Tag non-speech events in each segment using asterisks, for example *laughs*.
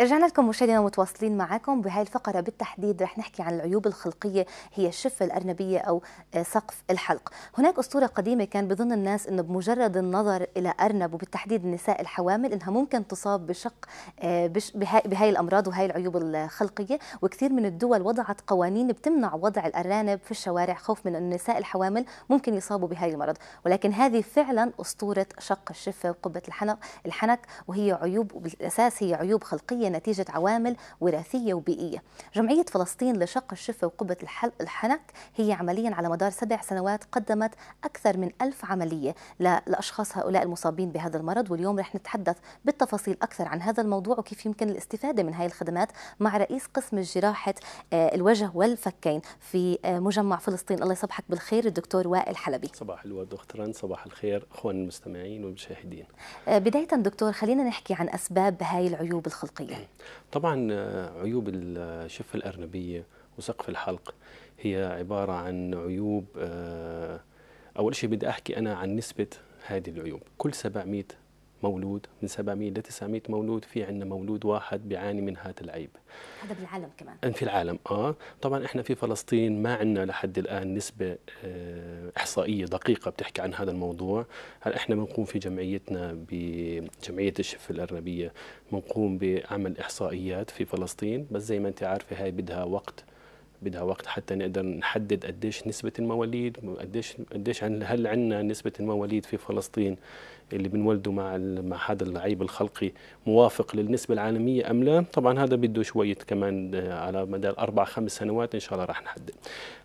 رجعنا لكم مشاهدينا متواصلين معكم بهاي الفقرة بالتحديد رح نحكي عن العيوب الخلقية هي الشفة الأرنبية أو آه، سقف الحلق هناك أسطورة قديمة كان بظن الناس أنه بمجرد النظر إلى أرنب وبالتحديد النساء الحوامل أنها ممكن تصاب بشق آه، بهاي الأمراض وهاي العيوب الخلقية وكثير من الدول وضعت قوانين بتمنع وضع الأرانب في الشوارع خوف من النساء الحوامل ممكن يصابوا بهاي المرض ولكن هذه فعلا أسطورة شق الشفة وقبة الحنق, الحنك وهي عيوب بالأساس هي عيوب خلقية الصحية نتيجة عوامل وراثية وبيئية جمعية فلسطين لشق الشفة وقبة الحنك هي عمليا على مدار سبع سنوات قدمت أكثر من ألف عملية لأشخاص هؤلاء المصابين بهذا المرض واليوم رح نتحدث بالتفاصيل أكثر عن هذا الموضوع وكيف يمكن الاستفادة من هذه الخدمات مع رئيس قسم جراحة آه، الوجه والفكين في آه، مجمع فلسطين الله يصبحك بالخير الدكتور وائل حلبي صباح الورد دكتوران صباح الخير أخوان المستمعين والمشاهدين آه، بداية دكتور خلينا نحكي عن أسباب هاي العيوب الخلقية يعني. طبعا آه، عيوب الشفة الأرنبية وسقف الحلق هي عبارة عن عيوب آه، أول شيء بدي أحكي أنا عن نسبة هذه العيوب كل 700 مولود من 700 ل 900 مولود في عندنا مولود واحد بيعاني من هذا العيب هذا بالعالم كمان في العالم اه طبعا احنا في فلسطين ما عندنا لحد الان نسبه آه احصائيه دقيقه بتحكي عن هذا الموضوع هلا احنا بنقوم في جمعيتنا بجمعيه الشفه الارنبيه بنقوم بعمل احصائيات في فلسطين بس زي ما انت عارفه هاي بدها وقت بدها وقت حتى نقدر نحدد قديش نسبة المواليد قديش قديش هل عندنا نسبة المواليد في فلسطين اللي بنولدوا مع مع هذا العيب الخلقي موافق للنسبة العالمية أم لا طبعا هذا بده شوية كمان آه، على مدار أربع خمس سنوات إن شاء الله راح نحدد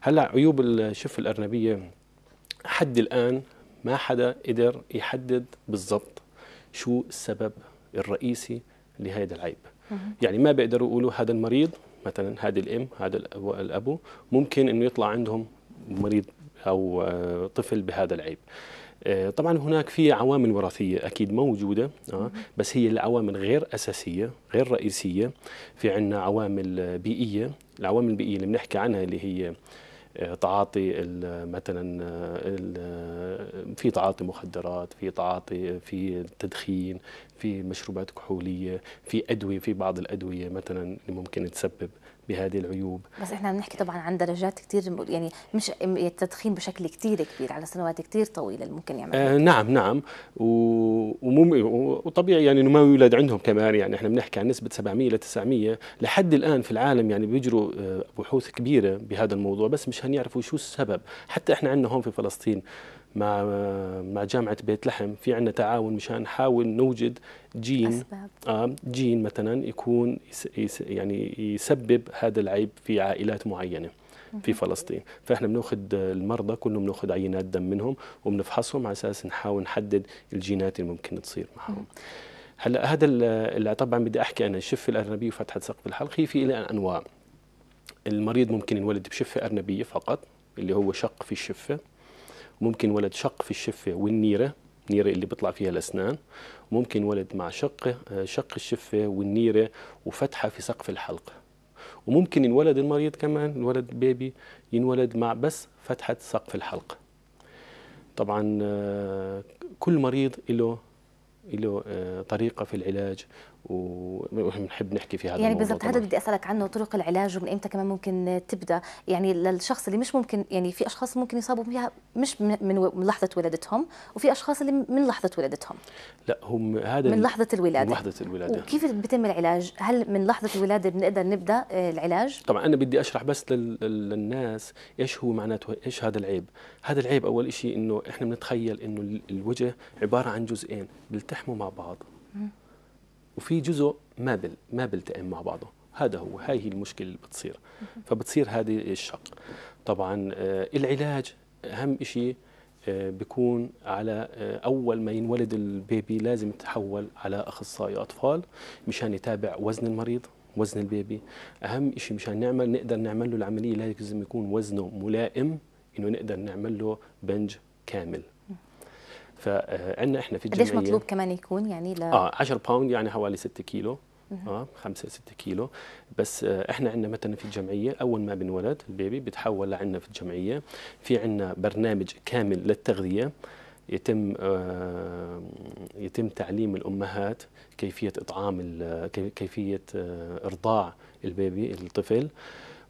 هلا عيوب الشف الأرنبية حد الآن ما حدا قدر يحدد بالضبط شو السبب الرئيسي لهذا العيب يعني ما بيقدروا يقولوا هذا المريض مثلا هذه الام هذا الابو ممكن انه يطلع عندهم مريض او آه، طفل بهذا العيب آه، طبعا هناك في عوامل وراثيه اكيد موجوده آه، بس هي العوامل غير اساسيه غير رئيسيه في عندنا عوامل بيئيه العوامل البيئيه اللي بنحكي عنها اللي هي تعاطي مثلا في تعاطي مخدرات في تعاطي في تدخين في مشروبات كحوليه في ادويه في بعض الادويه مثلا اللي ممكن تسبب بهذه العيوب بس احنا بنحكي طبعا عن درجات كثير يعني مش يعني التدخين بشكل كثير كبير على سنوات كثير طويله اللي ممكن يعمل آه نعم نعم وطبيعي يعني انه ما يولد عندهم كمان يعني احنا بنحكي عن نسبه 700 ل 900 لحد الان في العالم يعني بيجروا آه، بحوث كبيره بهذا الموضوع بس مشان يعرفوا شو السبب حتى احنا عندنا هون في فلسطين مع مع جامعه بيت لحم في عندنا تعاون مشان نحاول نوجد جين أسباب. آه جين مثلا يكون يس يعني يسبب هذا العيب في عائلات معينه في فلسطين فاحنا بناخذ المرضى كلهم بناخذ عينات دم منهم وبنفحصهم على اساس نحاول نحدد الجينات اللي ممكن تصير معهم هلا هذا اللي طبعا بدي احكي انا الشفه الارنبيه وفتحه سقف الحلق هي في لها انواع المريض ممكن ينولد بشفه ارنبيه فقط اللي هو شق في الشفه ممكن ولد شق في الشفة والنيرة النيرة اللي بيطلع فيها الأسنان ممكن ولد مع شق آه، شق الشفة والنيرة وفتحة في سقف الحلق وممكن ينولد المريض كمان الولد بيبي ينولد مع بس فتحة سقف الحلق طبعا آه، كل مريض له له آه، طريقة في العلاج ونحب نحكي في هذا يعني بالضبط هذا بدي اسالك عنه طرق العلاج ومن امتى كمان ممكن تبدا يعني للشخص اللي مش ممكن يعني في اشخاص ممكن يصابوا بها مش من لحظه ولادتهم وفي اشخاص اللي من لحظه ولادتهم لا هم هذا من لحظه الولاده من لحظه الولاده وكيف بيتم العلاج هل من لحظه الولاده بنقدر نبدا آه، العلاج طبعا انا بدي اشرح بس للناس ايش هو معناته ايش هذا العيب هذا العيب اول شيء انه احنا بنتخيل انه الوجه عباره عن جزئين بيلتحموا مع بعض وفي جزء بل ما بيلتئم مع بعضه هذا هو هاي هي المشكله اللي بتصير فبتصير هذه الشق طبعا آه، العلاج اهم شيء آه، بيكون على آه، اول ما ينولد البيبي لازم يتحول على اخصائي اطفال مشان يتابع وزن المريض وزن البيبي اهم شيء مشان نعمل نقدر نعمل له العمليه لازم يكون وزنه ملائم انه نقدر نعمل له بنج كامل فعندنا احنا في الجمعيه قديش مطلوب كمان يكون يعني ل... اه 10 باوند يعني حوالي 6 كيلو اه 5 6 كيلو بس آه، احنا عندنا مثلا في الجمعيه اول ما بنولد البيبي بتحول لعنا في الجمعيه في عندنا برنامج كامل للتغذيه يتم آه يتم تعليم الامهات كيفيه اطعام كيفيه آه، ارضاع البيبي الطفل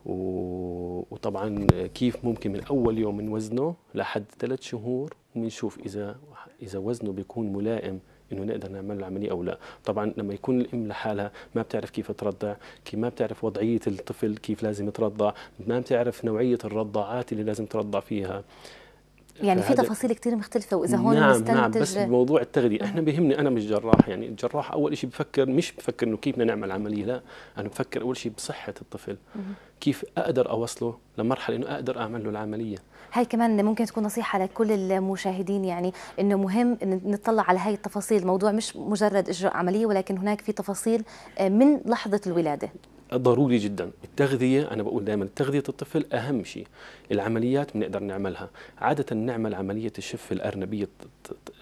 وطبعا كيف ممكن من اول يوم من وزنه لحد ثلاث شهور ونشوف اذا اذا وزنه بيكون ملائم انه نقدر نعمل له عمليه او لا طبعا لما يكون الام لحالها ما بتعرف كيف ترضع كيف ما بتعرف وضعيه الطفل كيف لازم ترضع ما بتعرف نوعيه الرضاعات اللي لازم ترضع فيها يعني في تفاصيل كثير مختلفه واذا هون نعم نعم بس بموضوع التغذيه احنا بيهمني انا مش جراح يعني الجراح اول شيء بفكر مش بفكر انه كيف بدنا نعمل عمليه لا انا بفكر اول شيء بصحه الطفل كيف اقدر اوصله لمرحله انه اقدر اعمل له العمليه هاي كمان ممكن تكون نصيحه لكل المشاهدين يعني انه مهم إن نطلع على هاي التفاصيل الموضوع مش مجرد اجراء عمليه ولكن هناك في تفاصيل آه، من لحظه الولاده ضروري جدا التغذية أنا بقول دائما تغذية الطفل أهم شيء العمليات بنقدر نعملها عادة نعمل عملية الشفة الأرنبية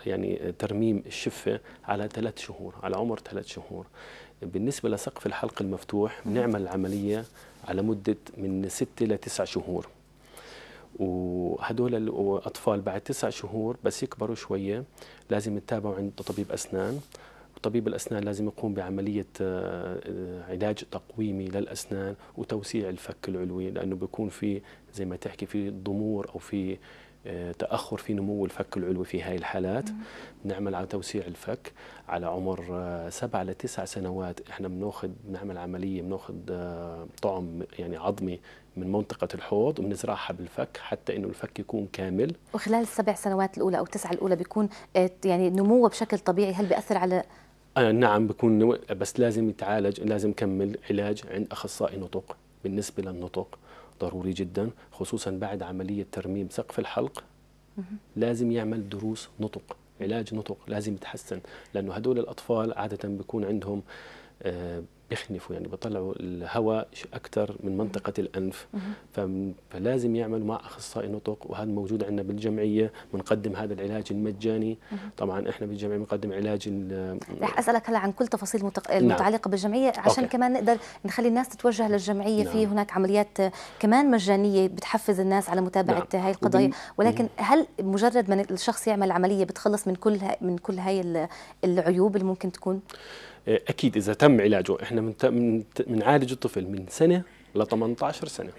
يعني ترميم الشفة على ثلاث شهور على عمر ثلاث شهور بالنسبة لسقف الحلق المفتوح بنعمل العملية على مدة من ستة لتسع شهور وهدول الأطفال بعد تسع شهور بس يكبروا شوية لازم يتابعوا عند طبيب أسنان طبيب الأسنان لازم يقوم بعملية آه، آه، علاج تقويمي للأسنان وتوسيع الفك العلوي لأنه بيكون في زي ما تحكي في ضمور أو في آه، تاخر في نمو الفك العلوي في هاي الحالات بنعمل على توسيع الفك على عمر سبع لتسع سنوات احنا بناخذ بنعمل عمليه بناخذ طعم يعني عظمي من منطقة الحوض وبنزرعها بالفك حتى انه الفك يكون كامل وخلال السبع سنوات الاولى او التسعه الاولى بيكون يعني نموه بشكل طبيعي هل بياثر على آه نعم بكون بس لازم يتعالج لازم يكمل علاج عند اخصائي نطق بالنسبه للنطق ضروري جدا خصوصا بعد عمليه ترميم سقف الحلق لازم يعمل دروس نطق علاج نطق لازم يتحسن لانه هدول الاطفال عاده بكون عندهم آه بيخنفوا يعني بيطلعوا الهواء اكثر من منطقه الانف فلازم يعملوا مع اخصائي نطق وهذا موجود عندنا بالجمعيه بنقدم هذا العلاج المجاني طبعا احنا بالجمعيه بنقدم علاج رح اسالك هلا عن كل تفاصيل متق... نعم. متعلقه بالجمعيه عشان أوكي. كمان نقدر نخلي الناس تتوجه للجمعيه نعم. في هناك عمليات كمان مجانيه بتحفز الناس على متابعه نعم. هاي القضايا ولكن ولكن هل مجرد ما الشخص يعمل عمليه بتخلص من كل ها... من كل هاي العيوب اللي ممكن تكون اكيد اذا تم علاجه احنا بنعالج الطفل من سنه ل 18 سنه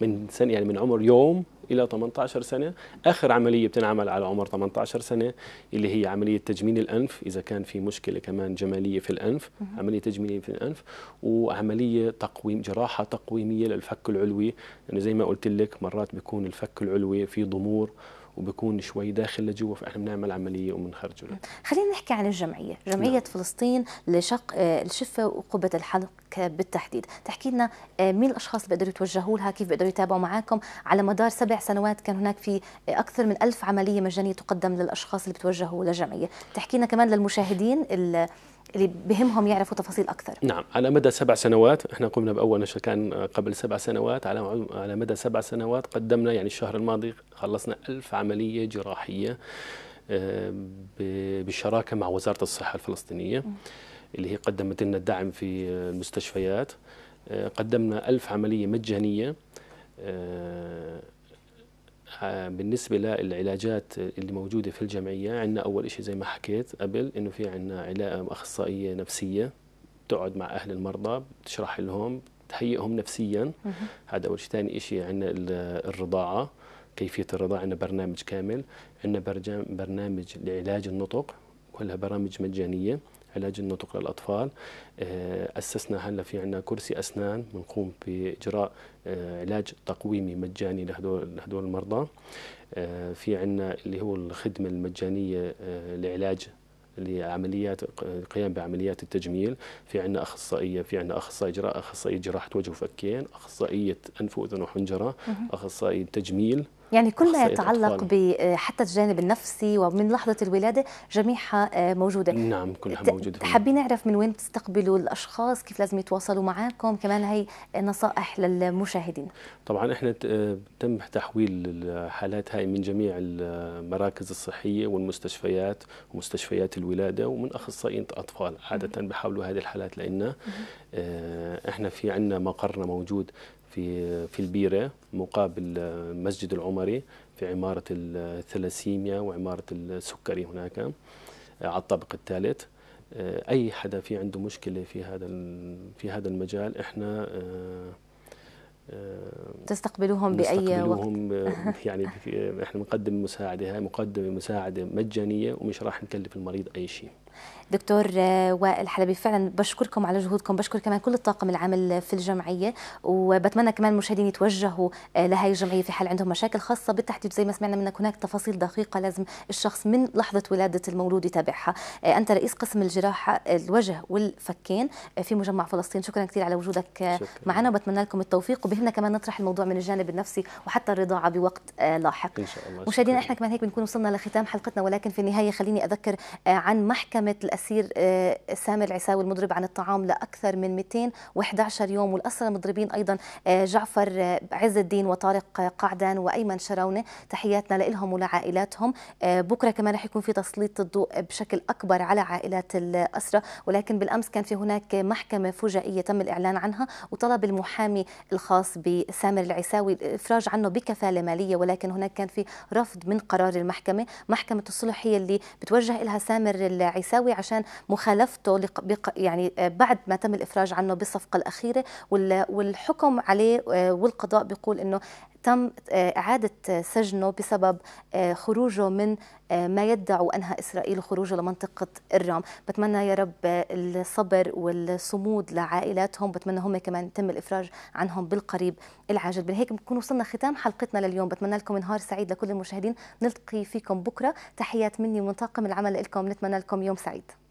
من سنه يعني من عمر يوم الى 18 سنه اخر عمليه بتنعمل على عمر 18 سنه اللي هي عمليه تجميل الانف اذا كان في مشكله كمان جماليه في الانف عمليه تجميل في الانف وعمليه تقويم جراحه تقويميه للفك العلوي لانه يعني زي ما قلت لك مرات بيكون الفك العلوي في ضمور وبكون شوي داخل لجوا فاحنا بنعمل عمليه وبنخرجه خلينا نحكي عن الجمعيه جمعيه نعم. فلسطين لشق الشفه آه، وقبه الحلق آه، بالتحديد تحكي لنا آه، مين الاشخاص اللي بيقدروا يتوجهوا لها كيف بيقدروا يتابعوا معاكم على مدار سبع سنوات كان هناك في اكثر من ألف عمليه مجانيه تقدم للاشخاص اللي بتوجهوا للجمعيه تحكي لنا كمان للمشاهدين اللي بهمهم يعرفوا تفاصيل اكثر. نعم على مدى سبع سنوات احنا قمنا باول نشر كان قبل سبع سنوات على على مدى سبع سنوات قدمنا يعني الشهر الماضي خلصنا ألف عمليه جراحيه آه، بالشراكه مع وزاره الصحه الفلسطينيه اللي هي قدمت لنا الدعم في المستشفيات آه، قدمنا ألف عمليه مجانيه آه، آه، بالنسبة للعلاجات اللي موجودة في الجمعية عندنا أول شيء زي ما حكيت قبل إنه في عندنا علاقة أخصائية نفسية بتقعد مع أهل المرضى بتشرح لهم بتهيئهم نفسيا هذا أول شيء ثاني شيء عندنا الرضاعة كيفية الرضاعة عندنا برنامج كامل عندنا برنامج لعلاج النطق كلها برامج مجانية علاج النطق للاطفال آه، اسسنا هلا في عندنا كرسي اسنان بنقوم باجراء آه، علاج تقويمي مجاني لهدول لهدول المرضى آه، في عندنا اللي هو الخدمه المجانيه لعلاج لعمليات القيام بعمليات التجميل في عندنا اخصائيه في عندنا اخصائي اجراء اخصائيه جراحه وجه وفكين اخصائيه انف واذن وحنجره اخصائيه تجميل يعني كل ما يتعلق آه، حتى الجانب النفسي ومن لحظة الولادة جميعها آه، موجودة نعم كلها موجودة حابين نعرف من وين تستقبلوا الأشخاص كيف لازم يتواصلوا معاكم كمان هي نصائح للمشاهدين طبعا احنا آه، تم تحويل الحالات هاي من جميع المراكز الصحية والمستشفيات ومستشفيات الولادة ومن أخصائيين أطفال عادة بحاولوا هذه الحالات لأن احنا في عندنا مقرنا موجود في في البيره مقابل المسجد آه، العمري في عماره الثلاسيميا آه، وعماره السكري هناك آه، على الطابق الثالث اي حدا في عنده مشكله في هذا في هذا المجال احنا تستقبلوهم باي نستقبلوهم وقت *laughs* يعني احنا بنقدم مساعده هاي مقدمه مساعده مجانيه ومش راح نكلف المريض اي شيء دكتور آه، وائل حلبي فعلا بشكركم على جهودكم بشكر كمان كل الطاقم العامل في الجمعيه وبتمنى كمان المشاهدين يتوجهوا آه، لهي الجمعيه في حال عندهم مشاكل خاصه بالتحديد زي ما سمعنا منك هناك تفاصيل دقيقه لازم الشخص من لحظه ولاده المولود يتابعها آه، انت رئيس قسم الجراحه الوجه والفكين في مجمع فلسطين شكرا كثير على وجودك معنا وبتمنى لكم التوفيق وبهمنا كمان نطرح الموضوع من الجانب النفسي وحتى الرضاعه بوقت لاحق ان شاء الله مشاهدينا احنا كمان هيك بنكون وصلنا لختام حلقتنا ولكن في النهايه خليني اذكر عن محكمه اتهمت الاسير آه، سامي العساوي المضرب عن الطعام لاكثر من 211 يوم والاسرى المضربين ايضا آه، جعفر آه، عز الدين وطارق قعدان وايمن شراونه تحياتنا لهم ولعائلاتهم بكره كمان رح يكون في تسليط الضوء بشكل اكبر على عائلات الاسرى ولكن بالامس كان في هناك محكمه فجائيه تم الاعلان عنها وطلب المحامي الخاص بسامر العساوي الافراج عنه بكفاله ماليه ولكن هناك كان في رفض من قرار المحكمه محكمه الصلح هي اللي بتوجه لها سامر العساوي النساوي عشان مخالفته يعني آه، بعد ما تم الافراج عنه بالصفقه الاخيره والحكم عليه آه، والقضاء بيقول انه تم آه، إعادة سجنه بسبب آه، خروجه من آه، ما يدعو أنها إسرائيل وخروجه لمنطقة الرام بتمنى يا رب الصبر والصمود لعائلاتهم بتمنى هم كمان يتم الإفراج عنهم بالقريب العاجل بهيك بكون بنكون وصلنا ختام حلقتنا لليوم بتمنى لكم نهار سعيد لكل المشاهدين نلتقي فيكم بكرة تحيات مني ومن طاقم العمل لكم نتمنى لكم يوم سعيد